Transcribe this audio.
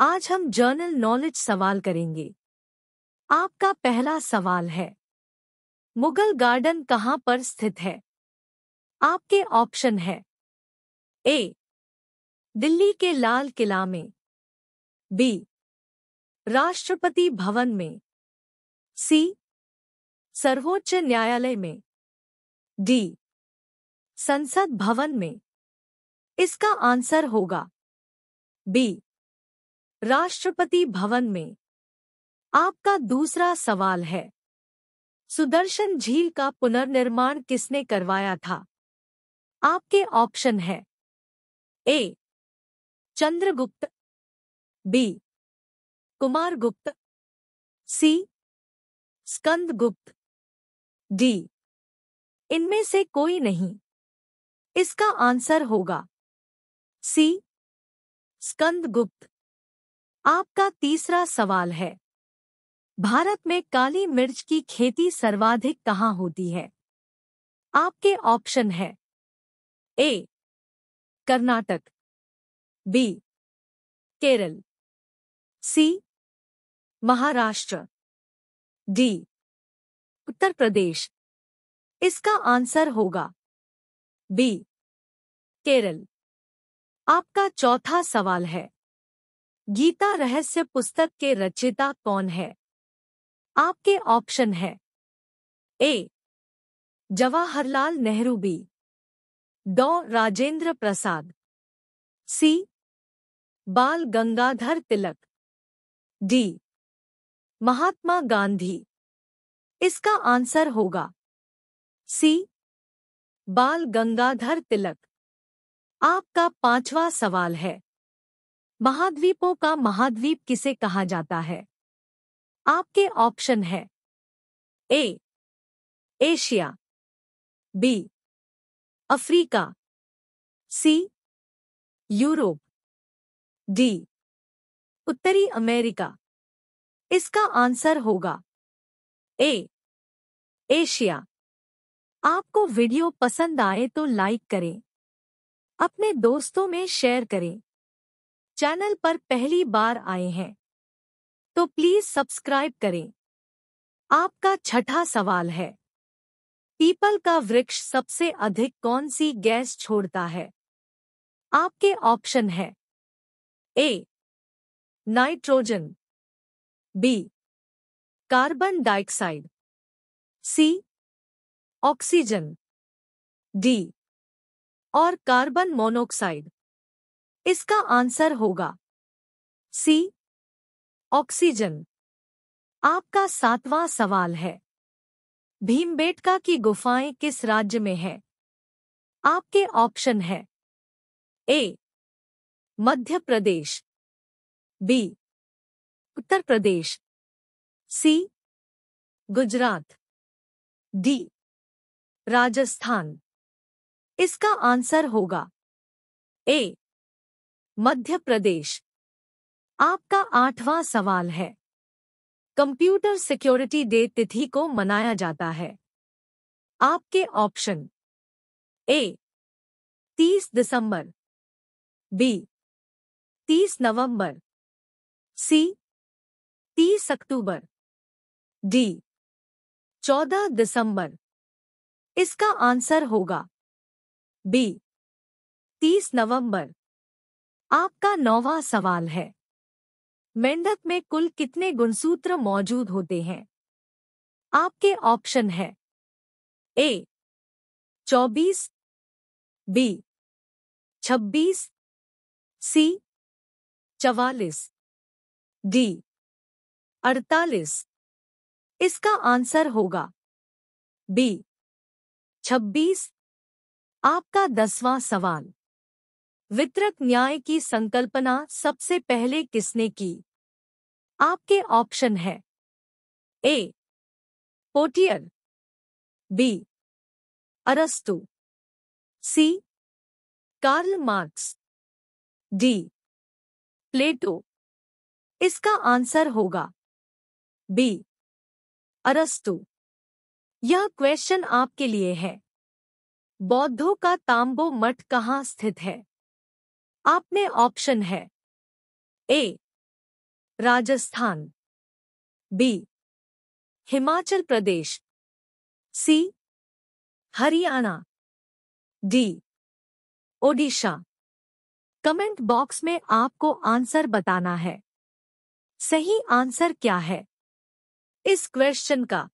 आज हम general knowledge सवाल करेंगे आपका पहला सवाल है मुगल गार्डन कहाँ पर स्थित है आपके ऑप्शन है ए दिल्ली के लाल किला में बी राष्ट्रपति भवन में सी सर्वोच्च न्यायालय में डी संसद भवन में इसका आंसर होगा बी राष्ट्रपति भवन में आपका दूसरा सवाल है सुदर्शन झील का पुनर्निर्माण किसने करवाया था आपके ऑप्शन है A Chandragupta B Kumaragupta C Skandagupta D इनमें से कोई नहीं इसका आंसर होगा सी स्कंदगुप्त आपका तीसरा सवाल है भारत में काली मिर्च की खेती सर्वाधिक कहाँ होती है आपके ऑप्शन है A Karnataka B Kerala C Maharashtra D Uttar Pradesh इसका आंसर होगा बी केरल आपका चौथा सवाल है गीता रहस्य पुस्तक के रचयिता कौन है आपके ऑप्शन है ए जवाहरलाल नेहरू बी डॉ राजेंद्र प्रसाद सी बाल गंगाधर तिलक डी महात्मा गांधी इसका आंसर होगा सी बाल गंगाधर तिलक आपका पांचवा सवाल है महाद्वीपों का महाद्वीप किसे कहा जाता है आपके ऑप्शन है A Asia B Africa C Europe D उत्तरी अमेरिका इसका आंसर होगा ए एशिया आपको वीडियो पसंद आए तो लाइक करें अपने दोस्तों में शेयर करें चैनल पर पहली बार आए हैं तो प्लीज सब्सक्राइब करें आपका छठा सवाल है पीपल का वृक्ष सबसे अधिक कौन सी गैस छोड़ता है आपके ऑप्शन है A nitrogen B carbon dioxide C oxygen D और कार्बन मोनोऑक्साइड इसका आंसर होगा सी ऑक्सीजन आपका सातवां सवाल है भीमबेटका की गुफाएं किस राज्य में है आपके ऑप्शन है A Madhya Pradesh B Uttar Pradesh C Gujarat D Rajasthan इसका आंसर होगा ए मध्य प्रदेश आपका आठवां सवाल है कंप्यूटर सिक्योरिटी डे तिथि को मनाया जाता है आपके ऑप्शन ए 30 दिसंबर बी 30 नवंबर सी 30 अक्टूबर डी 14 दिसंबर इसका आंसर होगा बी 30 नवंबर आपका नौवा सवाल है मेंढक में कुल कितने गुणसूत्र मौजूद होते हैं आपके ऑप्शन है ए चौबीस बी छब्बीस सी चवालीस डी अड़तालीस इसका आंसर होगा बी छब्बीस आपका दसवां सवाल वितरक न्याय की संकल्पना सबसे पहले किसने की आपके ऑप्शन है ए पोटियर बी अरस्तु C Karl Marx D Plato इसका आंसर होगा बी अरस्तु यह क्वेश्चन आपके लिए है बौद्धों का तांबो मठ कहाँ स्थित है आप में ऑप्शन है A Rajasthan B Himachal Pradesh C Haryana D Odisha comment box में आपको आंसर बताना है सही आंसर क्या है इस क्वेश्चन का